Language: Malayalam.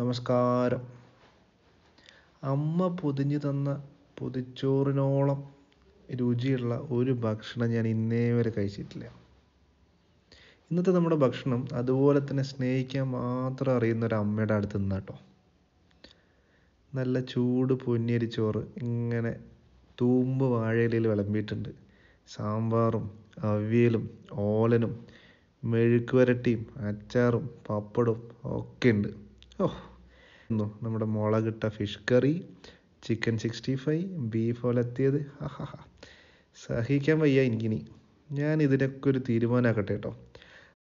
നമസ്കാരം അമ്മ പൊതിഞ്ഞു തന്ന പൊതിച്ചോറിനോളം രുചിയുള്ള ഒരു ഭക്ഷണം ഞാൻ ഇന്നേ വരെ കഴിച്ചിട്ടില്ല ഇന്നത്തെ നമ്മുടെ ഭക്ഷണം അതുപോലെ തന്നെ സ്നേഹിക്കാൻ മാത്രം അറിയുന്ന ഒരു അമ്മയുടെ അടുത്ത് നിന്നാട്ടോ നല്ല ചൂട് പൊന്നിയരി ചോറ് ഇങ്ങനെ തൂമ്പ് വാഴയിലയിൽ വിളമ്പിയിട്ടുണ്ട് സാമ്പാറും അവിയലും ഓലനും മെഴുക്കുവരട്ടിയും അച്ചാറും പപ്പടവും ഒക്കെ ഉണ്ട് ഓ നമ്മുടെ മുളകിട്ട fish curry chicken sixty five beef ഒലത്തിയത് സഹിക്കാൻ വയ്യ എനിക്കിനി ഞാൻ ഇതിനൊക്കെ ഒരു തീരുമാനമാക്കട്ടെ കേട്ടോ